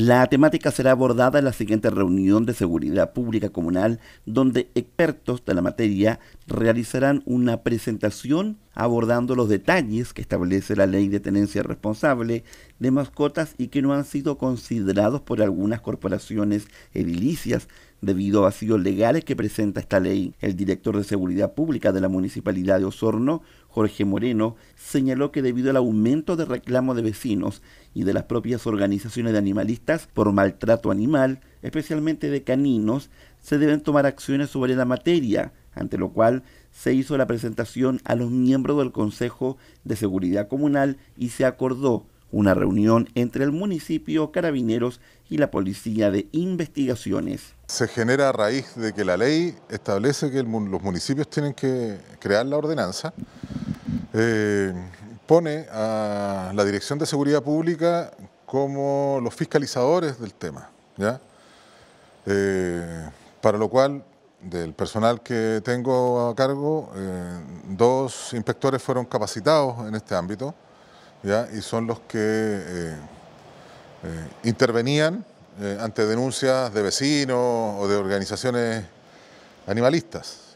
La temática será abordada en la siguiente reunión de seguridad pública comunal, donde expertos de la materia realizarán una presentación abordando los detalles que establece la ley de tenencia responsable de mascotas y que no han sido considerados por algunas corporaciones edilicias Debido a vacíos legales que presenta esta ley, el director de Seguridad Pública de la Municipalidad de Osorno, Jorge Moreno, señaló que debido al aumento de reclamo de vecinos y de las propias organizaciones de animalistas por maltrato animal, especialmente de caninos, se deben tomar acciones sobre la materia, ante lo cual se hizo la presentación a los miembros del Consejo de Seguridad Comunal y se acordó una reunión entre el municipio, carabineros y la policía de investigaciones. Se genera a raíz de que la ley establece que los municipios tienen que crear la ordenanza, eh, pone a la Dirección de Seguridad Pública como los fiscalizadores del tema, eh, para lo cual del personal que tengo a cargo, eh, dos inspectores fueron capacitados en este ámbito y son los que eh, eh, intervenían eh, ante denuncias de vecinos o de organizaciones animalistas.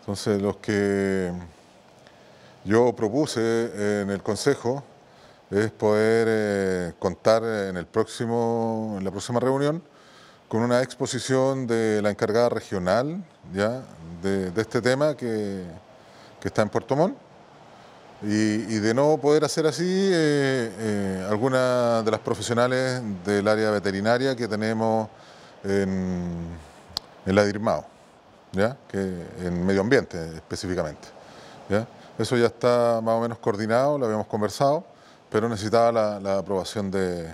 Entonces, los que yo propuse en el Consejo es poder contar en, el próximo, en la próxima reunión con una exposición de la encargada regional ¿ya? De, este tema que, que está en Puerto Montt y, de no poder hacer así, eh, eh, algunas de las profesionales del área veterinaria que tenemos en, la DIRMAO, Que en medio ambiente específicamente. Eso ya está más o menos coordinado, lo habíamos conversado, pero necesitaba la, aprobación de,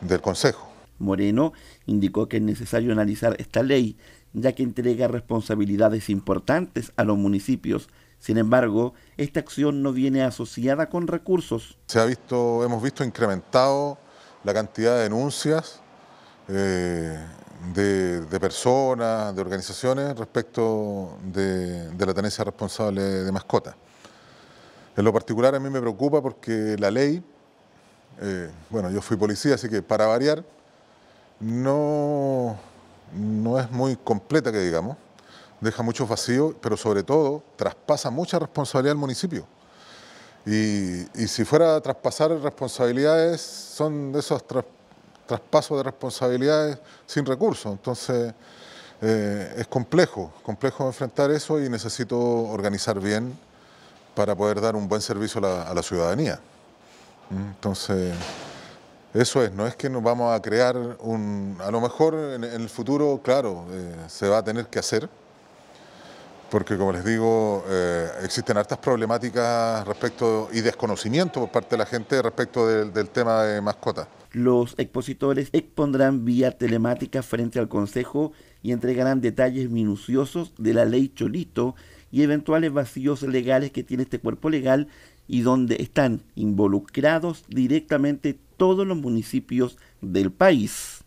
del Consejo. Moreno indicó que es necesario analizar esta ley, ya que entrega responsabilidades importantes a los municipios sin embargo, esta acción no viene asociada con recursos. Se ha visto, hemos visto incrementado la cantidad de denuncias eh, de, personas, de organizaciones respecto de, la tenencia responsable de mascotas. En lo particular a mí me preocupa porque la ley, eh, bueno, yo fui policía, así que para variar, no, no es muy completa que digamos deja mucho vacío, pero sobre todo traspasa mucha responsabilidad al municipio. Y, si fuera a traspasar responsabilidades, son de esos traspasos de responsabilidades sin recursos. Entonces, eh, es complejo, complejo enfrentar eso y necesito organizar bien para poder dar un buen servicio a la, ciudadanía. Entonces, eso es, no es que nos vamos a crear un... A lo mejor en, el futuro, claro, eh, se va a tener que hacer, porque como les digo, eh, existen hartas problemáticas respecto y desconocimiento por parte de la gente respecto del, del tema de mascota. Los expositores expondrán vía telemática frente al Consejo y entregarán detalles minuciosos de la ley Cholito y eventuales vacíos legales que tiene este cuerpo legal y donde están involucrados directamente todos los municipios del país.